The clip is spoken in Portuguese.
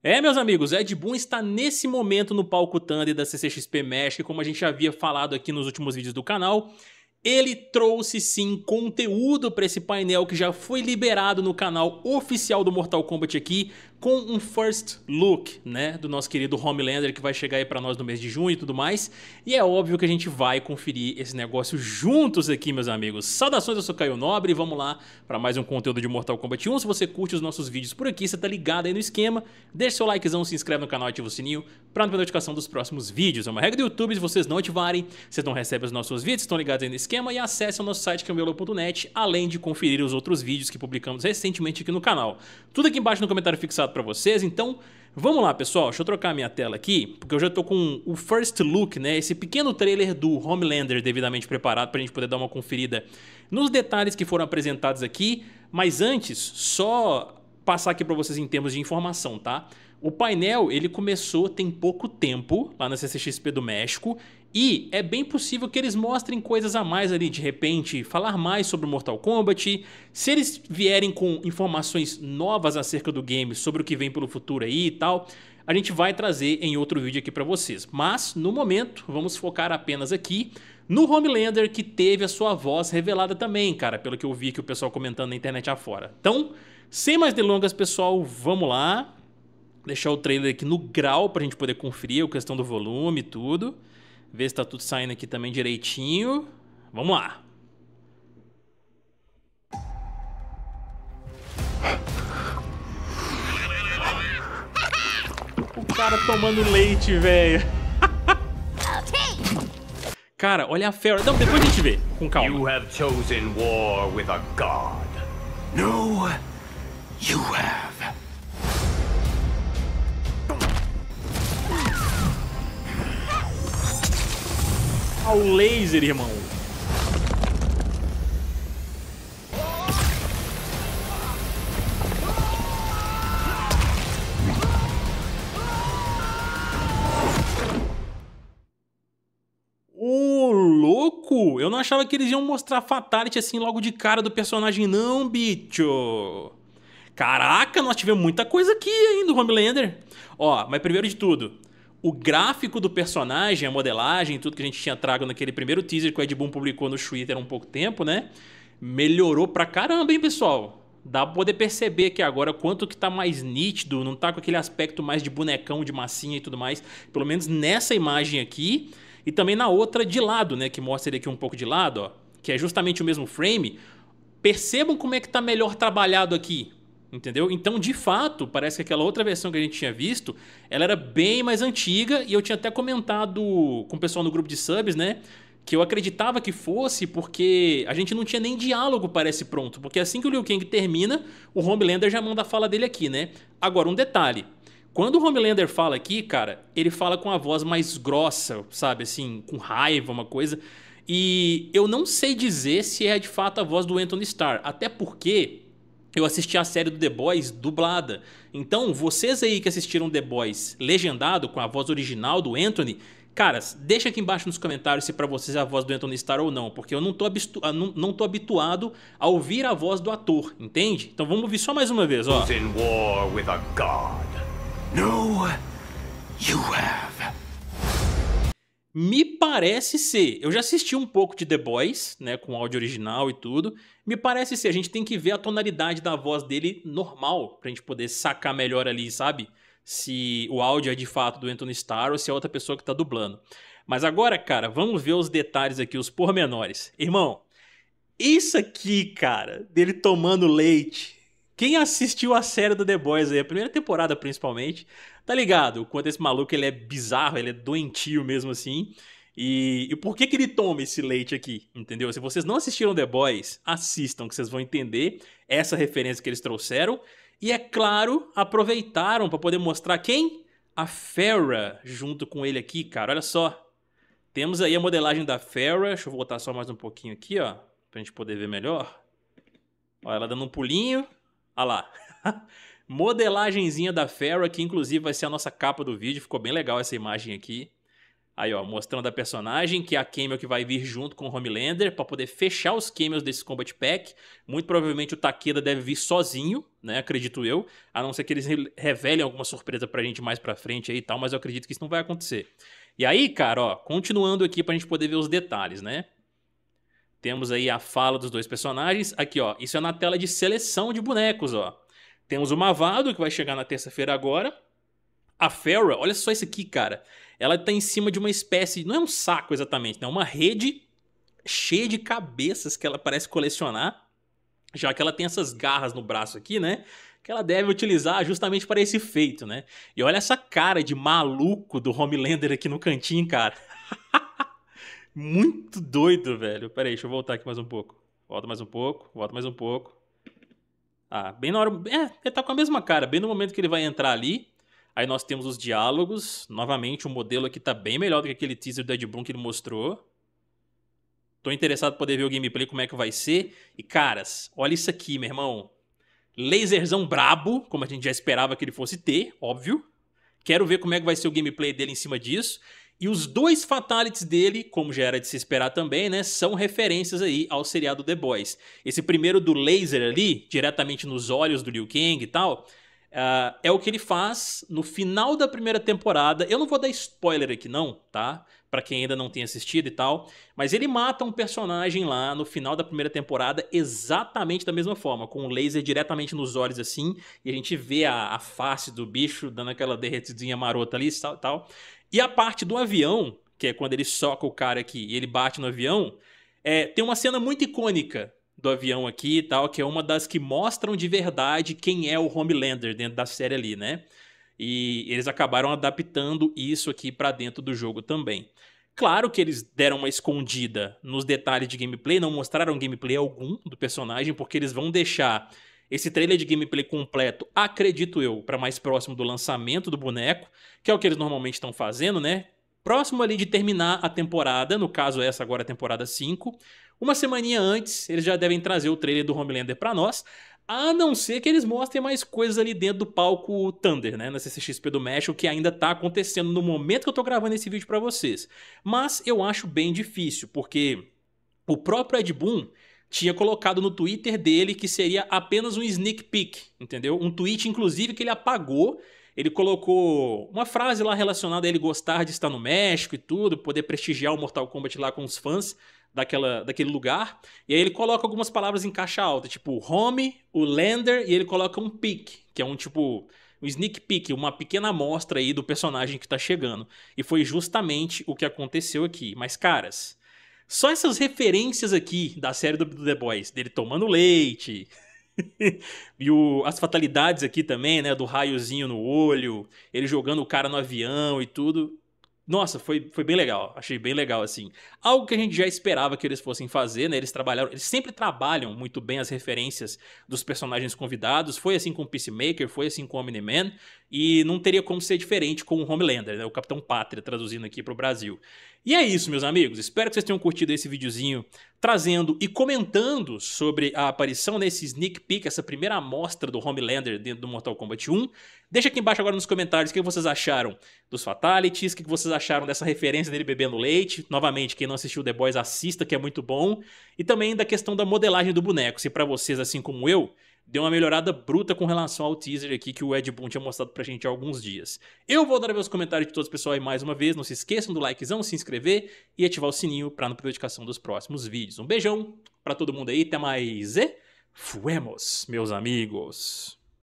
É, meus amigos, Ed Boon está nesse momento no palco Thunder da CCXP México, como a gente já havia falado aqui nos últimos vídeos do canal. Ele trouxe sim conteúdo para esse painel que já foi liberado no canal oficial do Mortal Kombat aqui, com um first look, né, do nosso querido Homelander que vai chegar aí para nós no mês de junho e tudo mais. E é óbvio que a gente vai conferir esse negócio juntos aqui, meus amigos. Saudações, eu sou Caio Nobre e vamos lá para mais um conteúdo de Mortal Kombat 1. Se você curte os nossos vídeos por aqui, você tá ligado aí no esquema, deixa seu likezão, se inscreve no canal, ativa o sininho para não perder notificação dos próximos vídeos. É uma regra do YouTube, se vocês não ativarem, vocês não recebem os nossos vídeos, estão ligados aí no esquema e acessem o nosso site camelo.net é além de conferir os outros vídeos que publicamos recentemente aqui no canal. Tudo aqui embaixo no comentário fixado passado para vocês. Então, vamos lá, pessoal. Deixa eu trocar minha tela aqui, porque eu já tô com o first look, né? Esse pequeno trailer do Homelander devidamente preparado para a gente poder dar uma conferida nos detalhes que foram apresentados aqui. Mas antes, só passar aqui para vocês em termos de informação, tá? O painel, ele começou tem pouco tempo, lá na CCXP do México, e é bem possível que eles mostrem coisas a mais ali, de repente, falar mais sobre o Mortal Kombat. Se eles vierem com informações novas acerca do game, sobre o que vem pelo futuro aí e tal, a gente vai trazer em outro vídeo aqui para vocês. Mas, no momento, vamos focar apenas aqui no Homelander, que teve a sua voz revelada também, cara, pelo que eu vi que o pessoal comentando na internet afora. Então, sem mais delongas, pessoal, vamos lá. Deixar o trailer aqui no grau pra gente poder conferir a questão do volume e tudo. Ver se tá tudo saindo aqui também direitinho. Vamos lá. O cara tomando leite, velho. Cara, olha a fera. Não, depois a gente vê. Com calma. You have chosen war with a god. No, you have. ao laser, irmão. Eu não achava que eles iam mostrar Fatality assim logo de cara do personagem, não, bicho. Caraca, nós tivemos muita coisa aqui ainda do Homelander. Ó, mas primeiro de tudo, o gráfico do personagem, a modelagem, tudo que a gente tinha trago naquele primeiro teaser que o Ed Boon publicou no Twitter há um pouco tempo, né? Melhorou pra caramba, hein, pessoal? Dá pra poder perceber aqui agora quanto que tá mais nítido, não tá com aquele aspecto mais de bonecão, de massinha e tudo mais. Pelo menos nessa imagem aqui e também na outra de lado, né? Que mostra ele aqui um pouco de lado, ó. Que é justamente o mesmo frame. Percebam como é que tá melhor trabalhado aqui Entendeu? Então, de fato, parece que aquela outra versão que a gente tinha visto, ela era bem mais antiga e eu tinha até comentado com o pessoal no grupo de subs, né? Que eu acreditava que fosse porque a gente não tinha nem diálogo, parece pronto. Porque assim que o Liu Kang termina, o Homelander já manda a fala dele aqui, né? Agora, um detalhe. Quando o Homelander fala aqui, cara, ele fala com a voz mais grossa, sabe? Assim, com raiva, uma coisa. E eu não sei dizer se é de fato a voz do Anthony Starr. Até porque eu assisti a série do The Boys dublada. Então, vocês aí que assistiram The Boys legendado com a voz original do Anthony, caras, deixa aqui embaixo nos comentários se para vocês é a voz do Anthony Starr ou não, porque eu não tô, habitu ah, não, não tô habituado a ouvir a voz do ator, entende? Então vamos ouvir só mais uma vez, ó. In war with a god. No, you have. Me parece ser. Eu já assisti um pouco de The Boys, né, com áudio original e tudo. Me parece ser. A gente tem que ver a tonalidade da voz dele normal pra gente poder sacar melhor ali, sabe? Se o áudio é de fato do Anthony Starr ou se é outra pessoa que tá dublando. Mas agora, cara, vamos ver os detalhes aqui, os pormenores. Irmão, isso aqui, cara, dele tomando leite quem assistiu a série do The Boys aí, a primeira temporada principalmente, tá ligado? O quanto esse maluco ele é bizarro, ele é doentio mesmo assim. E, e por que que ele toma esse leite aqui, entendeu? Se vocês não assistiram The Boys, assistam que vocês vão entender essa referência que eles trouxeram. E é claro, aproveitaram para poder mostrar quem? A Fera junto com ele aqui, cara. Olha só. Temos aí a modelagem da Fera. Deixa eu voltar só mais um pouquinho aqui, ó. Pra gente poder ver melhor. Olha ela dando um pulinho. Olha lá. Modelagenzinha da Farrah, que inclusive vai ser a nossa capa do vídeo. Ficou bem legal essa imagem aqui. Aí, ó, mostrando a personagem, que é a camel que vai vir junto com o Homelander para poder fechar os camels desse Combat Pack. Muito provavelmente o Takeda deve vir sozinho, né, acredito eu, a não ser que eles revelem alguma surpresa pra gente mais pra frente aí e tal, mas eu acredito que isso não vai acontecer. E aí, cara, ó, continuando aqui pra gente poder ver os detalhes, né? Temos aí a fala dos dois personagens. Aqui, ó. Isso é na tela de seleção de bonecos, ó. Temos o Mavado, que vai chegar na terça-feira agora. A Fera, olha só isso aqui, cara. Ela tá em cima de uma espécie. Não é um saco exatamente, né? É uma rede cheia de cabeças que ela parece colecionar. Já que ela tem essas garras no braço aqui, né? que ela deve utilizar justamente para esse feito, né? E olha essa cara de maluco do Homelander aqui no cantinho, cara. Muito doido, velho. Peraí, deixa eu voltar aqui mais um pouco. Volta mais um pouco, volta mais um pouco. Ah, bem na hora. É, ele tá com a mesma cara. Bem no momento que ele vai entrar ali. Aí nós temos os diálogos. Novamente, o um modelo aqui tá bem melhor do que aquele teaser do Ed Boon que ele mostrou. Tô interessado em poder ver o gameplay, como é que vai ser. E, caras, olha isso aqui, meu irmão. Laserzão brabo, como a gente já esperava que ele fosse ter, óbvio. Quero ver como é que vai ser o gameplay dele em cima disso. E os dois fatalities dele, como já era de se esperar também, né, são referências aí ao seriado The Boys. Esse primeiro do laser ali, diretamente nos olhos do Liu Kang e tal, uh, é o que ele faz no final da primeira temporada. Eu não vou dar spoiler aqui não, tá? Para quem ainda não tem assistido e tal, mas ele mata um personagem lá no final da primeira temporada exatamente da mesma forma, com um laser diretamente nos olhos assim, e a gente vê a, a face do bicho dando aquela derretidinha marota ali e tal. tal. E a parte do avião, que é quando ele soca o cara aqui e ele bate no avião, é, tem uma cena muito icônica do avião aqui e tal, que é uma das que mostram de verdade quem é o Homelander dentro da série ali, né? E eles acabaram adaptando isso aqui para dentro do jogo também. Claro que eles deram uma escondida nos detalhes de gameplay, não mostraram gameplay algum do personagem, porque eles vão deixar esse trailer de gameplay completo, acredito eu, para mais próximo do lançamento do boneco, que é o que eles normalmente estão fazendo, né? Próximo ali de terminar a temporada, no caso essa agora é a temporada 5. Uma semaninha antes, eles já devem trazer o trailer do Homelander para nós, a não ser que eles mostrem mais coisas ali dentro do palco Thunder, né? Na CCXP do México, que ainda tá acontecendo no momento que eu tô gravando esse vídeo para vocês. Mas eu acho bem difícil, porque o próprio Ed Boon tinha colocado no Twitter dele que seria apenas um sneak peek, entendeu? Um tweet, inclusive, que ele apagou. Ele colocou uma frase lá relacionada a ele gostar de estar no México e tudo, poder prestigiar o Mortal Kombat lá com os fãs daquela, daquele lugar. E aí ele coloca algumas palavras em caixa alta, tipo home, o lander, e ele coloca um peek, que é um tipo um sneak peek, uma pequena amostra aí do personagem que tá chegando. E foi justamente o que aconteceu aqui. Mas, caras, só essas referências aqui da série do, do The Boys, dele tomando leite, e o, as fatalidades aqui também, né? Do raiozinho no olho, ele jogando o cara no avião e tudo. Nossa, foi, foi bem legal. Achei bem legal, assim. Algo que a gente já esperava que eles fossem fazer, né? Eles trabalharam. Eles sempre trabalham muito bem as referências dos personagens convidados. Foi assim com o Peacemaker, foi assim com o Omni-Man. E não teria como ser diferente com o Homelander, né? O Capitão Pátria, traduzindo aqui para o Brasil. E é isso, meus amigos. Espero que vocês tenham curtido esse videozinho trazendo e comentando sobre a aparição nesse sneak peek, essa primeira amostra do Homelander dentro do Mortal Kombat 1. Deixa aqui embaixo agora nos comentários o que vocês acharam dos Fatalities, o que vocês acharam acharam dessa referência dele bebendo leite. Novamente, quem não assistiu The Boys, assista, que é muito bom. E também da questão da modelagem do boneco. Se para vocês, assim como eu, deu uma melhorada bruta com relação ao teaser aqui que o Ed Boon tinha mostrado pra gente há alguns dias. Eu vou dar meus comentários de todos, pessoal, e mais uma vez, não se esqueçam do likezão, se inscrever e ativar o sininho pra não perder a notificação dos próximos vídeos. Um beijão pra todo mundo aí, até mais e fuemos, meus amigos!